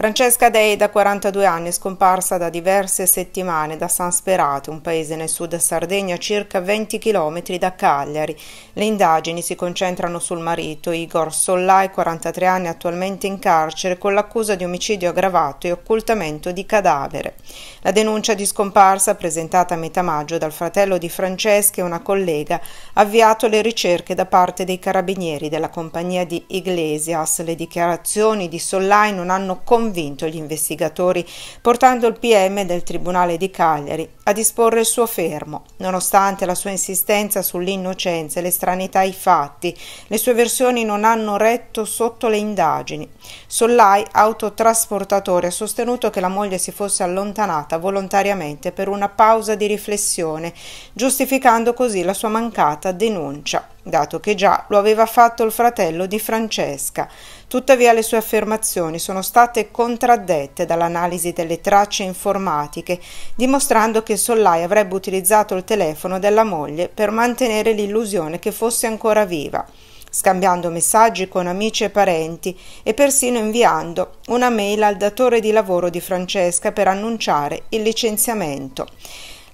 Francesca Dei, da 42 anni, è scomparsa da diverse settimane da San Sperate, un paese nel sud Sardegna, a circa 20 km da Cagliari. Le indagini si concentrano sul marito Igor Sollai, 43 anni, attualmente in carcere con l'accusa di omicidio aggravato e occultamento di cadavere. La denuncia di scomparsa, presentata a metà maggio dal fratello di Francesca e una collega, ha avviato le ricerche da parte dei carabinieri della compagnia di Iglesias. Le dichiarazioni di Sollai non hanno convinto convinto gli investigatori, portando il PM del Tribunale di Cagliari a disporre il suo fermo, nonostante la sua insistenza sull'innocenza e le stranità ai fatti. Le sue versioni non hanno retto sotto le indagini. Sollai, autotrasportatore, ha sostenuto che la moglie si fosse allontanata volontariamente per una pausa di riflessione, giustificando così la sua mancata denuncia dato che già lo aveva fatto il fratello di Francesca. Tuttavia le sue affermazioni sono state contraddette dall'analisi delle tracce informatiche, dimostrando che Sollai avrebbe utilizzato il telefono della moglie per mantenere l'illusione che fosse ancora viva scambiando messaggi con amici e parenti e persino inviando una mail al datore di lavoro di Francesca per annunciare il licenziamento.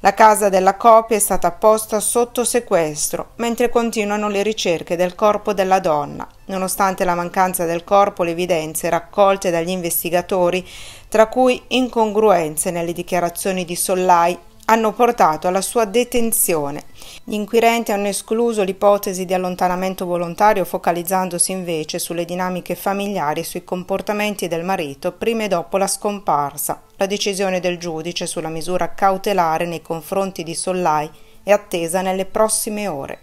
La casa della copia è stata posta sotto sequestro, mentre continuano le ricerche del corpo della donna. Nonostante la mancanza del corpo, le evidenze raccolte dagli investigatori, tra cui incongruenze nelle dichiarazioni di Sollai hanno portato alla sua detenzione. Gli inquirenti hanno escluso l'ipotesi di allontanamento volontario focalizzandosi invece sulle dinamiche familiari e sui comportamenti del marito prima e dopo la scomparsa. La decisione del giudice sulla misura cautelare nei confronti di Sollai è attesa nelle prossime ore.